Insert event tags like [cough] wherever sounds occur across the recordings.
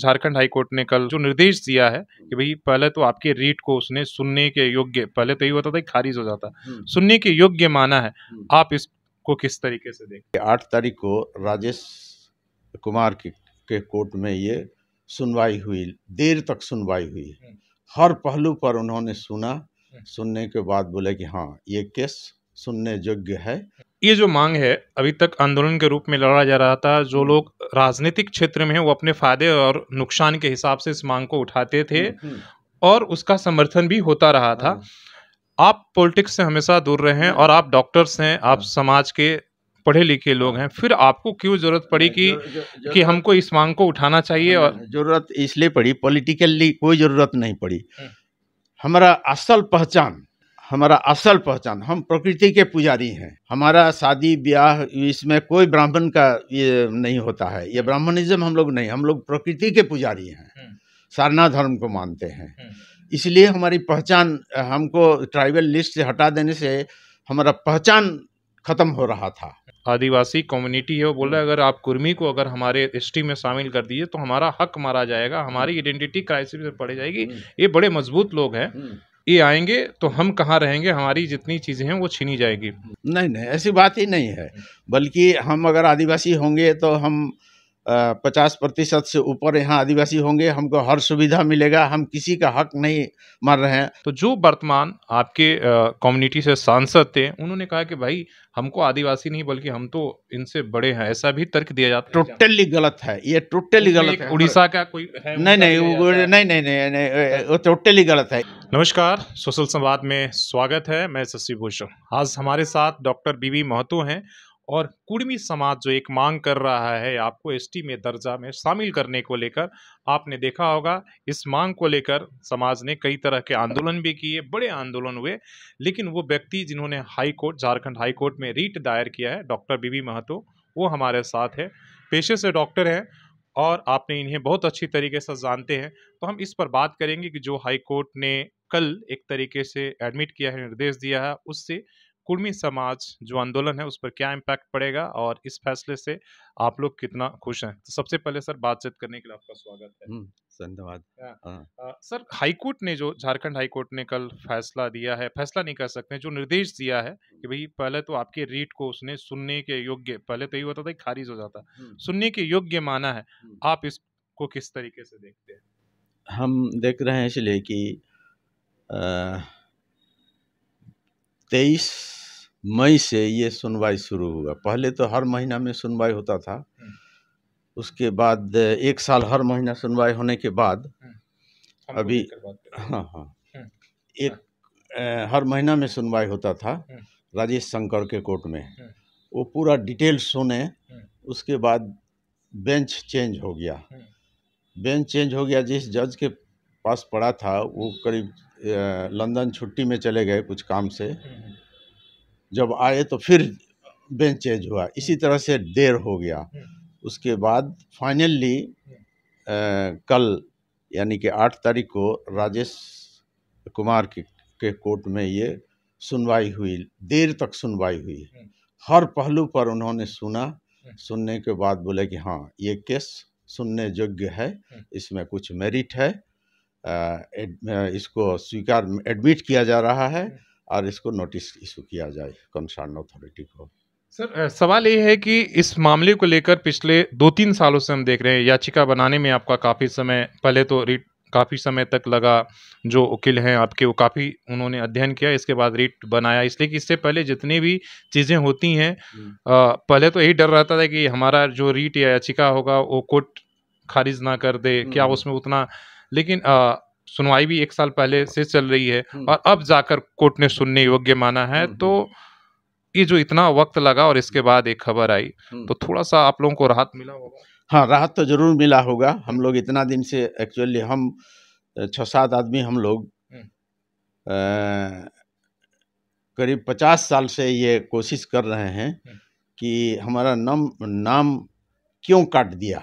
Jharkhand high court ने कल जो निर्देश दिया है हम्म। कि भाई पहले तो आपके रीट को उसने सुनने के योग्य पहले तो यही होता था खारिज हो जाता हम्म। सुनने के योग्य माना है हम्म। आप इसको किस तरीके से देखें आठ तारीख को राजेश कुमार के, के कोर्ट में ये सुनवाई हुई देर तक सुनवाई हुई हर पहलू पर उन्होंने सुना सुनने के बाद बोले कि हाँ ये केस सुनने योग्य है ये जो मांग है अभी तक आंदोलन के रूप में लड़ा जा रहा था जो हम्म। लोग राजनीतिक क्षेत्र में हैं वो अपने फायदे और नुकसान के हिसाब से इस मांग को उठाते थे हम्म, हम्म। और उसका समर्थन भी होता रहा था हाँ। आप पॉलिटिक्स से हमेशा दूर रहे हैं हाँ। और आप डॉक्टर्स हैं आप हाँ। समाज के पढ़े लिखे लोग हैं फिर आपको क्यों जरूरत पड़ी कि कि हमको इस मांग को उठाना चाहिए और जरूरत इसलिए पड़ी पॉलिटिकली कोई जरूरत नहीं पड़ी हमारा असल पहचान हमारा असल पहचान हम प्रकृति के पुजारी हैं हमारा शादी ब्याह इसमें कोई ब्राह्मण का ये नहीं होता है ये ब्राह्मणिज्म हम लोग नहीं हम लोग प्रकृति के पुजारी हैं हम्म। सारना धर्म को मानते हैं हम्म। इसलिए हमारी पहचान हमको ट्राइबल लिस्ट से हटा देने से हमारा पहचान खत्म हो रहा था आदिवासी कम्युनिटी है वो बोल रहे हम्म। अगर आप कुर्मी को अगर हमारे हिस्ट्री में शामिल कर दीजिए तो हमारा हक मारा जाएगा हमारी आइडेंटिटी क्राइसिस पड़ जाएगी ये बड़े मजबूत लोग हैं ये आएंगे तो हम कहाँ रहेंगे हमारी जितनी चीज़ें हैं वो छीनी जाएगी नहीं नहीं ऐसी बात ही नहीं है बल्कि हम अगर आदिवासी होंगे तो हम पचास प्रतिशत से ऊपर यहाँ आदिवासी होंगे हमको हर सुविधा मिलेगा हम किसी का हक नहीं मर रहे हैं तो जो वर्तमान आपके कम्युनिटी से सांसद थे उन्होंने कहा कि भाई हमको आदिवासी नहीं बल्कि हम तो इनसे बड़े हैं ऐसा भी तर्क दिया जाता है टोटली गलत है ये टोटली गलत है उड़ीसा का कोई नहीं नहीं नहीं नहीं नहीं टोटली गलत है नमस्कार सोशल संवाद में स्वागत है मैं शशि भूषण आज हमारे साथ डॉक्टर बी वी महतो हैं और कुड़मी समाज जो एक मांग कर रहा है आपको एसटी में दर्जा में शामिल करने को लेकर आपने देखा होगा इस मांग को लेकर समाज ने कई तरह के आंदोलन भी किए बड़े आंदोलन हुए लेकिन वो व्यक्ति जिन्होंने high court Jharkhand high court में रीट दायर किया है डॉक्टर बी वी महतो वो हमारे साथ है पेशे से डॉक्टर हैं और आपने इन्हें बहुत अच्छी तरीके से जानते हैं तो हम इस पर बात करेंगे कि जो हाई कोर्ट ने कल एक तरीके से एडमिट किया है निर्देश दिया है उससे कुर्मी समाज जो आंदोलन है उस पर क्या इम्पैक्ट पड़ेगा और इस फैसले से आप लोग कितना खुश हैं तो सबसे पहले सर बातचीत करने के लिए आपका स्वागत है धन्यवाद हाँ, हाँ। सर हाईकोर्ट ने जो झारखंड हाईकोर्ट ने कल फैसला दिया है फैसला नहीं कर सकते जो निर्देश दिया है कि भाई पहले तो आपके रीट को उसने सुनने के योग्य पहले तो यही होता था खारिज हो जाता सुनने के योग्य माना है आप इसको किस तरीके से देखते हैं हम देख रहे हैं इसलिए कि तेईस मई से ये सुनवाई शुरू हुआ पहले तो हर महीना में सुनवाई होता था हम्म। उसके बाद एक साल हर महीना सुनवाई होने के बाद हम्म। अभी हाँ हाँ हम्म। एक आ, हर महीना में सुनवाई होता था राजेश शंकर के कोर्ट में वो पूरा डिटेल सुने उसके बाद बेंच चेंज हो गया बेंच चेंज हो गया जिस जज के पास पड़ा था वो करीब लंदन छुट्टी में चले गए कुछ काम से जब आए तो फिर बेंच चेंज हुआ इसी हम्म। तरह से देर हो गया हम्म। उसके बाद फाइनली हम्म। कल यानी कि आठ तारीख को राजेश कुमार के, के कोर्ट में ये सुनवाई हुई देर तक सुनवाई हुई हर पहलू पर उन्होंने सुना सुनने के बाद बोले कि हाँ ये केस सुनने योग्य है इसमें कुछ मेरिट है इसको स्वीकार एडमिट किया जा रहा है हम्म। और इसको नोटिस इशू किया जाए कंसर्न अथॉरिटी को सर सवाल ये है कि इस मामले को लेकर पिछले दो तीन सालों से हम देख रहे हैं याचिका बनाने में आपका काफ़ी समय पहले तो रिट काफ़ी समय तक लगा जो वकील हैं आपके वो काफ़ी उन्होंने अध्ययन किया इसके बाद रिट बनाया इसलिए कि इससे पहले जितनी भी चीज़ें होती हैं हम्म। पहले तो यही डर रहता था कि हमारा जो रिट या याचिका होगा वो कोर्ट खारिज ना कर दे क्या हम्म। उसमें उतना लेकिन आ, सुनवाई भी एक साल पहले से चल रही है हम्म। और अब जाकर कोर्ट ने सुनने योग्य माना है हम्म, तो हम्म। ये जो इतना वक्त लगा और इसके बाद एक खबर आई तो थोड़ा सा आप लोगों को राहत मिला होगा हाँ राहत तो जरूर मिला होगा हम लोग इतना दिन से एक्चुअली हम छः सात आदमी हम लोग करीब पचास साल से ये कोशिश कर रहे हैं कि हमारा नम नाम क्यों काट दिया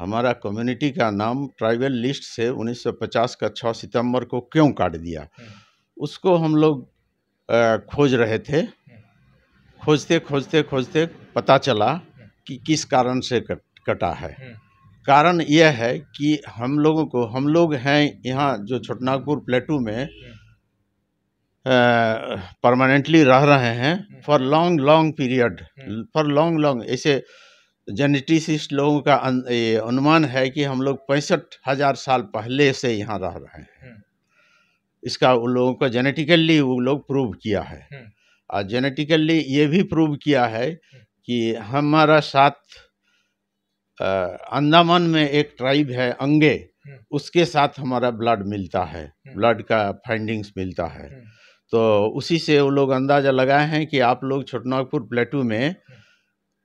हमारा कम्युनिटी का नाम ट्राइबल लिस्ट से 1950 का 6 सितंबर को क्यों काट दिया हम्म। उसको हम लोग खोज रहे थे हम्म। खोजते खोजते खोजते पता चला हम्म। कि किस कारण से कटा है कारण यह है कि हम लोगों को हम लोग हैं यहाँ जो छोटनागपुर प्लेटू में परमानेंटली रह रहे हैं for long long period for long long ऐसे जेनेटिसिस्ट लोगों का अनुमान है कि हम लोग पैंसठ हज़ार साल पहले से यहाँ रह रहे हैं हम्म। इसका उन लोगों को जेनेटिकली वो लोग प्रूव किया है हम्म। और जेनेटिकली ये भी प्रूव किया है हम्म। कि हमारा साथ अंदामान में एक ट्राइब है अंगे उसके साथ हमारा ब्लड मिलता है ब्लड का फाइंडिंग्स मिलता है तो उसी से वो लोग अंदाज़ा लगाए हैं कि आप लोग छोटनागपुर प्लेटू में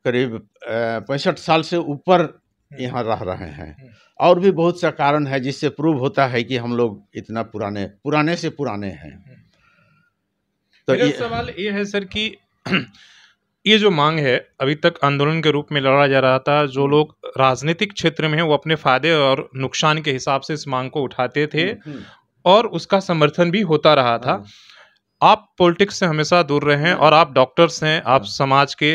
करीब पैंसठ साल से ऊपर हम्म। यहाँ रह रहे हैं हम्म। और भी बहुत सा कारण है जिससे प्रूव होता है कि हम लोग इतना पुराने पुराने से पुराने हैं हम्म। तो ये सवाल ये है सर कि [clears throat] ये जो मांग है अभी तक आंदोलन के रूप में लड़ा जा रहा था जो लोग राजनीतिक क्षेत्र में हैं वो अपने फायदे और नुकसान के हिसाब से इस मांग को उठाते थे और उसका समर्थन भी होता रहा था हाँ। आप पॉलिटिक्स से हमेशा दूर रहे हैं हाँ। और आप डॉक्टर्स हैं आप हाँ। समाज के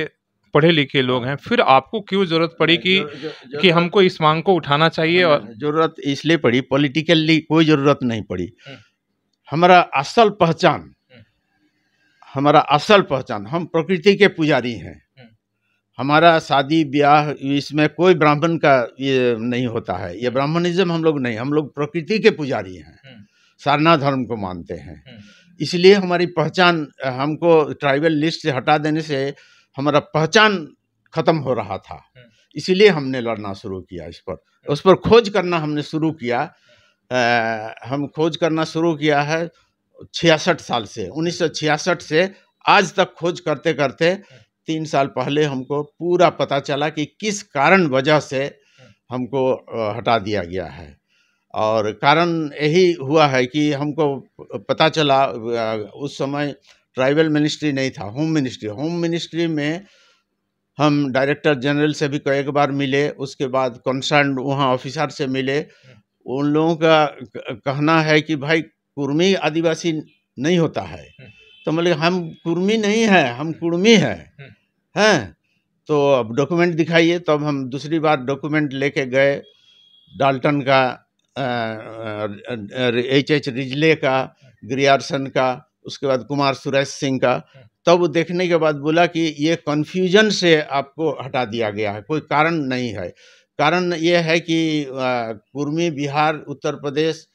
पढ़े लिखे लोग हैं फिर आपको क्यों जरूरत पड़ी हाँ, कि कि हमको इस मांग को उठाना चाहिए हाँ, और हाँ, जरूरत इसलिए पड़ी पॉलिटिकली कोई जरूरत नहीं पड़ी हमारा असल पहचान हमारा असल पहचान हम प्रकृति के पुजारी हैं हमारा शादी ब्याह इसमें कोई ब्राह्मण का ये नहीं होता है ये ब्राह्मणिज्म हम लोग नहीं हम लोग प्रकृति के पुजारी हैं सारना धर्म को मानते हैं इसलिए हमारी पहचान हमको ट्राइबल लिस्ट से हटा देने से हमारा पहचान खत्म हो रहा था हम्म। इसीलिए हमने लड़ना शुरू किया इस पर उस पर खोज करना हमने शुरू किया आ, हम खोज करना शुरू किया है छियासठ साल से उन्नीस से आज तक खोज करते करते तीन साल पहले हमको पूरा पता चला कि किस कारण वजह से हमको हटा दिया गया है और कारण यही हुआ है कि हमको पता चला उस समय ट्राइबल मिनिस्ट्री नहीं था होम मिनिस्ट्री होम मिनिस्ट्री में हम डायरेक्टर जनरल से भी कई बार मिले उसके बाद कंसर्न वहाँ ऑफिसर से मिले उन लोगों का कहना है कि भाई कुर्मी आदिवासी नहीं होता है तो मतलब हम कुर्मी नहीं है हम कुर्मी है हैं तो अब डॉक्यूमेंट दिखाइए तब तो हम दूसरी बार डॉक्यूमेंट लेके गए डाल्टन का एच एच रिजले का ग्रियारसन का उसके बाद कुमार सुरेश सिंह का हाँ। तब देखने के बाद बोला कि ये कन्फ्यूजन से आपको हटा दिया गया है कोई कारण नहीं है कारण ये है कि कुर्मी बिहार उत्तर प्रदेश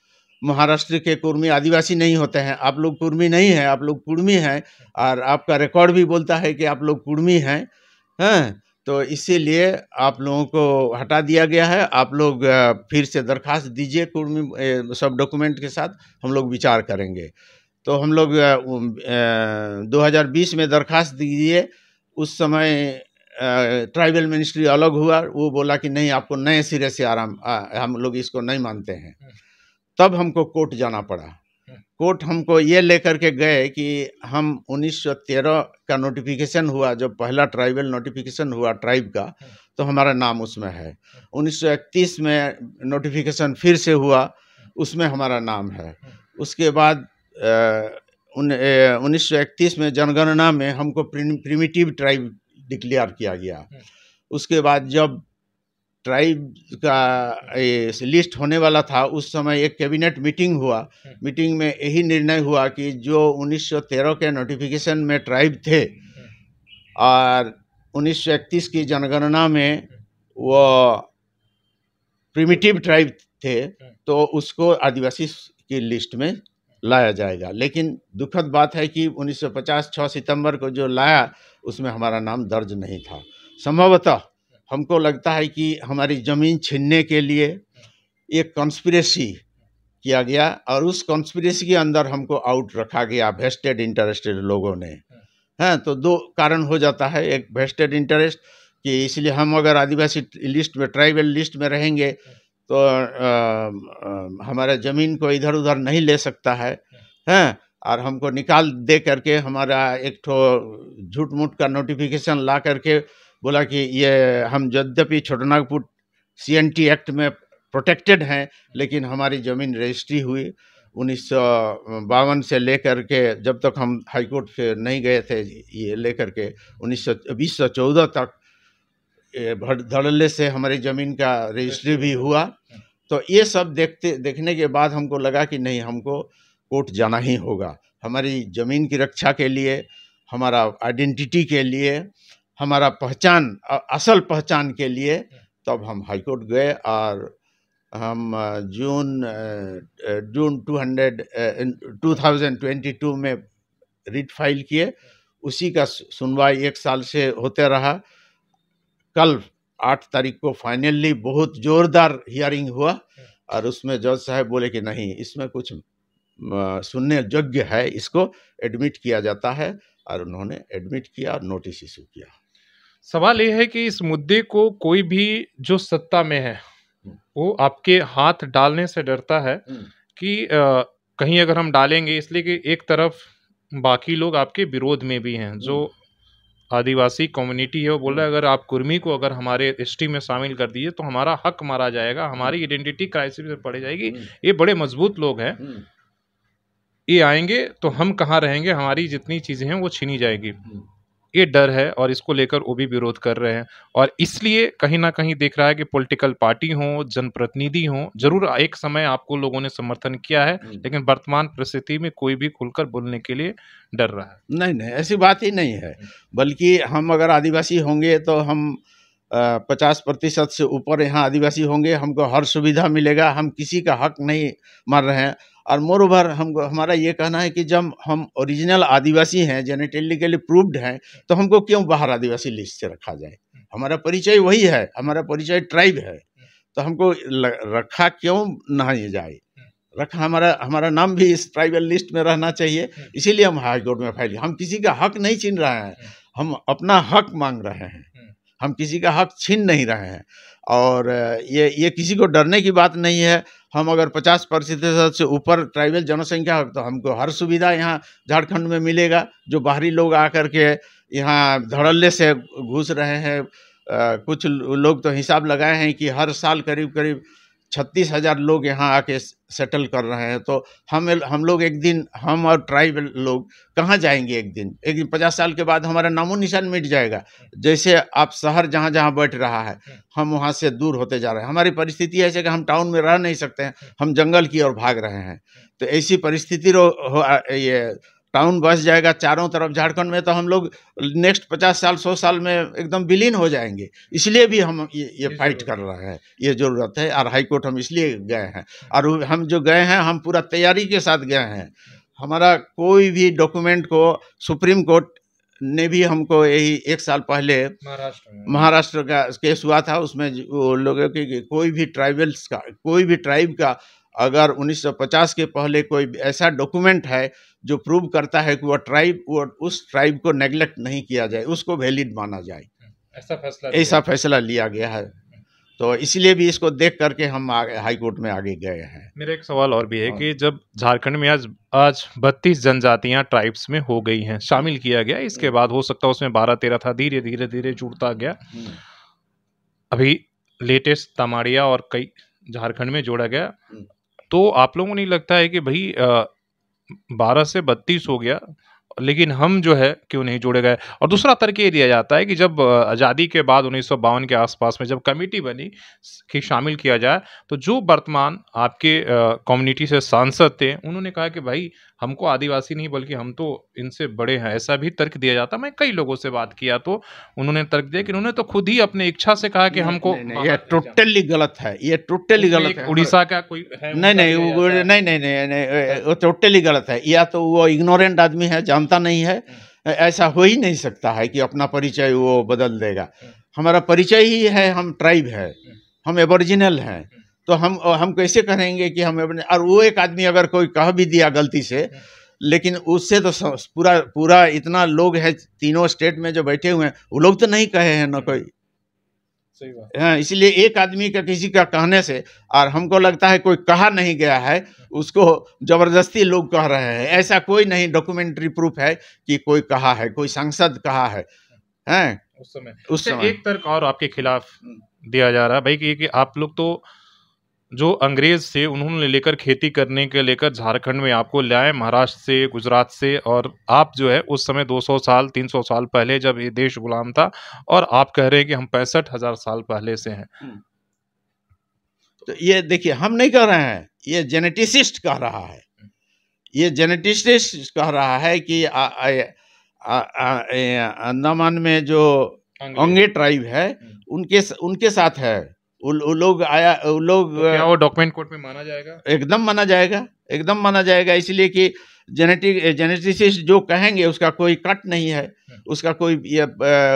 महाराष्ट्र के कुर्मी आदिवासी नहीं होते हैं आप लोग कुर्मी नहीं हैं आप लोग कुर्मी हैं और आपका रिकॉर्ड भी बोलता है कि आप लोग कुर्मी हैं हैं तो इसीलिए आप लोगों को हटा दिया गया है आप लोग फिर से दरखास्त दीजिए कुर्मी सब डॉक्यूमेंट के साथ हम लोग विचार करेंगे तो हम लोग 2020 में दरखास्त दिए उस समय ट्राइबल मिनिस्ट्री अलग हुआ वो बोला कि नहीं आपको नए सिरे से आराम आ, हम लोग इसको नहीं मानते हैं हम्म। तब हमको कोर्ट जाना पड़ा हम्म। कोर्ट हमको ये लेकर के गए कि हम 1913 का नोटिफिकेशन हुआ जब पहला ट्राइबल नोटिफिकेशन हुआ ट्राइब का हम्म। तो हमारा नाम उसमें है 1931 में नोटिफिकेशन फिर से हुआ उसमें हमारा नाम है उसके बाद उन्नीस सौ इकतीस में जनगणना में हमको प्रिमिटिव ट्राइब डिक्लेयर किया गया हम्म। उसके बाद जब ट्राइब का लिस्ट होने वाला था उस समय एक कैबिनेट मीटिंग हुआ हम्म। मीटिंग में यही निर्णय हुआ कि जो 1913 के नोटिफिकेशन में ट्राइब थे हम्म। और 1931 की जनगणना में वो प्रिमिटिव ट्राइब थे तो उसको आदिवासी की लिस्ट में लाया जाएगा लेकिन दुखद बात है कि 1950 सौ सितंबर को जो लाया उसमें हमारा नाम दर्ज नहीं था संभवतः हमको लगता है कि हमारी ज़मीन छीनने के लिए एक कॉन्स्परेसी किया गया और उस कॉन्स्परेसी के अंदर हमको आउट रखा गया वेस्टेड इंटरेस्टेड लोगों ने हैं हाँ, तो दो कारण हो जाता है एक वेस्टेड इंटरेस्ट कि इसलिए हम अगर आदिवासी लिस्ट में ट्राइबल लिस्ट में रहेंगे तो आ, आ, हमारा ज़मीन को इधर उधर नहीं ले सकता है हैं और हमको निकाल दे करके हमारा एक ठो झूठ मूठ का नोटिफिकेशन ला करके बोला कि ये हम यद्यपि छोटनागपुर सीएनटी एक्ट में प्रोटेक्टेड हैं लेकिन हमारी ज़मीन रजिस्ट्री हुई उन्नीस बावन से लेकर के जब तक हम हाईकोर्ट से नहीं गए थे ये लेकर के उन्नीस सौ बीस सौ चौदह तक धड़ल्ले से हमारी ज़मीन का रजिस्ट्री भी हुआ तो ये सब देखते देखने के बाद हमको लगा कि नहीं हमको कोर्ट जाना ही होगा हमारी ज़मीन की रक्षा के लिए हमारा आइडेंटिटी के लिए हमारा पहचान असल पहचान के लिए तब हम हाईकोर्ट गए और हम जून जून 200 2022 में रिट फाइल किए उसी का सुनवाई एक साल से होते रहा कल आठ तारीख को फाइनली बहुत ज़ोरदार हियरिंग हुआ हाँ। और उसमें जज साहब बोले कि नहीं इसमें कुछ सुनने योग्य है इसको एडमिट किया जाता है और उन्होंने एडमिट किया और नोटिस इशू किया सवाल यह है कि इस मुद्दे को कोई भी जो सत्ता में है हम्म। वो आपके हाथ डालने से डरता है हम्म। कि आ, कहीं अगर हम डालेंगे इसलिए कि एक तरफ बाकी लोग आपके विरोध में भी हैं जो हम्म। आदिवासी कम्युनिटी है वो बोल रहा है हम्म। अगर आप कुर्मी को अगर हमारे हिस्ट्री में शामिल कर दीजिए तो हमारा हक मारा जाएगा हम्म। हमारी आइडेंटिटी क्राइसिस में पड़ जाएगी हम्म। ये बड़े मजबूत लोग हैं ये आएंगे तो हम कहाँ रहेंगे हमारी जितनी चीज़ें हैं वो छीनी जाएगी ये डर है और इसको लेकर वो भी विरोध कर रहे हैं और इसलिए कहीं ना कहीं देख रहा है कि पॉलिटिकल पार्टी हो जनप्रतिनिधि हो जरूर एक समय आपको लोगों ने समर्थन किया है हम्म। लेकिन वर्तमान परिस्थिति में कोई भी खुलकर बोलने के लिए डर रहा है नहीं नहीं ऐसी बात ही नहीं है हम्म। बल्कि हम अगर आदिवासी होंगे तो हम पचास प्रतिशत से ऊपर यहाँ आदिवासी होंगे हमको हर सुविधा मिलेगा हम किसी का हक नहीं मार रहे हैं और मोर ओवर हम हमारा ये कहना है कि जब हम ओरिजिनल आदिवासी हैं जेनेटिकली प्रूव्ड हैं तो हमको क्यों बाहर आदिवासी लिस्ट से रखा जाए हमारा परिचय वही है हमारा परिचय ट्राइब है तो हमको रखा क्यों नहीं जाए रखा हमारा हमारा नाम भी इस ट्राइबल लिस्ट में रहना चाहिए इसीलिए हम हाईकोर्ट में फाइल हम किसी का हक नहीं छीन रहे हैं हम अपना हक मांग रहे हैं हम किसी का हक छीन नहीं रहे हैं और ये ये किसी को डरने की बात नहीं है हम अगर 50 प्रतिशत से ऊपर ट्राइबल जनसंख्या हो तो हमको हर सुविधा यहाँ झारखंड में मिलेगा जो बाहरी लोग आकर के यहाँ धड़ल्ले से घुस रहे हैं कुछ लोग तो हिसाब लगाए हैं कि हर साल करीब करीब छत्तीस हज़ार लोग यहाँ आके सेटल कर रहे हैं तो हम हम लोग एक दिन हम और ट्राइबल लोग कहाँ जाएंगे एक दिन एक दिन पचास साल के बाद हमारा नामो निशान मिट जाएगा जैसे आप शहर जहाँ जहाँ बैठ रहा है हम वहाँ से दूर होते जा रहे हैं हमारी परिस्थिति ऐसे कि हम टाउन में रह नहीं सकते हैं हम जंगल की ओर भाग रहे हैं तो ऐसी परिस्थिति ये टाउन बस जाएगा चारों तरफ झारखंड में तो हम लोग नेक्स्ट पचास साल सौ साल में एकदम विलीन हो जाएंगे इसलिए भी हम ये, ये फाइट कर रहे हैं ये ज़रूरत है और हाई कोर्ट हम इसलिए गए हैं और हम जो गए हैं हम पूरा तैयारी के साथ गए हैं हमारा कोई भी डॉक्यूमेंट को सुप्रीम कोर्ट ने भी हमको यही एक साल पहले महाराष्ट्र का केस हुआ था उसमें लोगों की कोई भी ट्राइबल्स का कोई भी ट्राइब का अगर 1950 के पहले कोई ऐसा डॉक्यूमेंट है जो प्रूव करता है कि वह ट्राइब वो उस ट्राइब को नेग्लेक्ट नहीं किया जाए उसको वैलिड माना जाए ऐसा फैसला ऐसा फैसला लिया गया है तो इसलिए भी इसको देख करके हम हाई कोर्ट में आगे गए हैं मेरा एक सवाल और भी है हाँ। कि जब झारखंड में आज आज बत्तीस जनजातियां ट्राइब्स में हो गई हैं शामिल किया गया इसके हम्म। बाद हो सकता है उसमें बारह तेरह था धीरे धीरे धीरे जुड़ता गया अभी लेटेस्ट तमाड़िया और कई झारखंड में जोड़ा गया हम्म। तो आप लोगों को नहीं लगता है कि भाई बारह से बत्तीस हो गया लेकिन हम जो है क्यों नहीं जुड़े गए और दूसरा तर्क ये दिया जाता है कि जब आज़ादी के बाद उन्नीस के आसपास में जब कमेटी बनी कि शामिल किया जाए तो जो वर्तमान आपके कम्युनिटी से सांसद थे उन्होंने कहा कि भाई हमको आदिवासी नहीं बल्कि हम तो इनसे बड़े हैं ऐसा भी तर्क दिया जाता मैं कई लोगों से बात किया तो उन्होंने तर्क दिया कि उन्होंने तो खुद ही अपने इच्छा से कहा कि हमको यह हाँ। टोटली गलत है यह टोटली गलत है उड़ीसा का कोई नहीं नहीं नहीं नहीं नहीं वो टोटली गलत है या तो वो इग्नोरेंट आदमी है जानता नहीं है हाँ। ऐसा हो ही नहीं सकता है कि अपना परिचय वो बदल देगा हाँ। हमारा परिचय ही है हम ट्राइब है हम एबोरिजिनल हैं तो हम हम कैसे कहेंगे कि हम अपने और वो एक आदमी अगर कोई कह भी दिया गलती से लेकिन उससे तो पूरा पूरा इतना लोग है तीनों स्टेट में जो बैठे हुए हैं वो लोग तो नहीं कहे हैं ना हम्म। कोई हाँ इसलिए एक आदमी का किसी का कहने से और हमको लगता है कोई कहा नहीं गया है उसको जबरदस्ती लोग कह रहे हैं ऐसा कोई नहीं डॉक्यूमेंट्री प्रूफ है कि कोई कहा है कोई सांसद कहा है हैं उस समय उस अच्छा, समय एक तर्क और आपके खिलाफ दिया जा रहा है भाई कि, कि आप लोग तो जो अंग्रेज से उन्होंने लेकर खेती करने के लेकर झारखंड में आपको लाए महाराष्ट्र से गुजरात से और आप जो है उस समय 200 साल 300 साल पहले जब ये देश गुलाम था और आप कह रहे हैं कि हम पैंसठ हजार साल पहले से हैं हम्म। तो ये देखिए हम नहीं कह रहे हैं ये जेनेटिसिस्ट कह रहा है ये जेनेटिसिस्ट कह रहा है कि अंदमान में जो अंगे ट्राइब है हम्म। उनके उनके साथ है वो लोग आया वो लोग तो क्या वो डॉक्यूमेंट कोर्ट में माना जाएगा एकदम माना जाएगा एकदम माना जाएगा इसलिए कि जेनेटिक जेनेटिसिस्ट जो कहेंगे उसका कोई कट नहीं है हाँ। उसका कोई ये,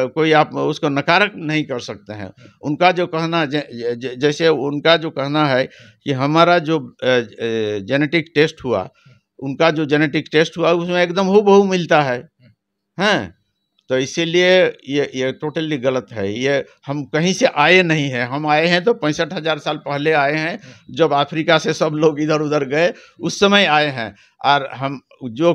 कोई आप उसको नकारक नहीं कर सकते हैं हाँ। उनका जो कहना ज, ज, जैसे उनका जो कहना है कि हमारा जो जेनेटिक टेस्ट हुआ हाँ। उनका जो जेनेटिक टेस्ट हुआ उसमें एकदम हु मिलता है हैं तो इसीलिए ये ये टोटली गलत है ये हम कहीं से आए नहीं हैं हम आए हैं तो पैंसठ हज़ार साल पहले आए हैं जब अफ्रीका से सब लोग इधर उधर गए उस समय आए हैं और हम जो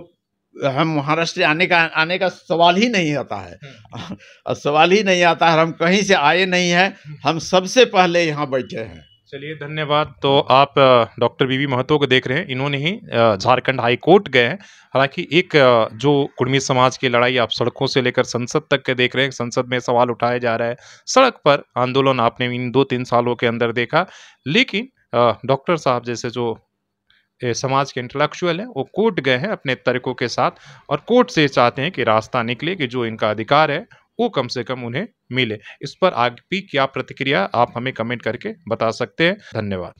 हम महाराष्ट्र आने का आने का सवाल ही नहीं आता है हम्म। [laughs] सवाल ही नहीं आता है हम कहीं से आए नहीं हैं हम्म। हम सबसे पहले यहाँ बैठे हैं चलिए धन्यवाद तो आप डॉक्टर वी महतो को देख रहे हैं इन्होंने ही झारखंड हाई कोर्ट गए हैं हालांकि एक जो कुर्मी समाज की लड़ाई आप सड़कों से लेकर संसद तक के देख रहे हैं संसद में सवाल उठाया जा रहा है सड़क पर आंदोलन आपने इन दो तीन सालों के अंदर देखा लेकिन डॉक्टर साहब जैसे जो समाज के इंटेलेक्चुअल हैं वो कोर्ट गए हैं अपने तर्कों के साथ और कोर्ट से चाहते हैं कि रास्ता निकले कि जो इनका अधिकार है वो कम से कम उन्हें मिले इस पर आगे भी क्या प्रतिक्रिया आप हमें कमेंट करके बता सकते हैं धन्यवाद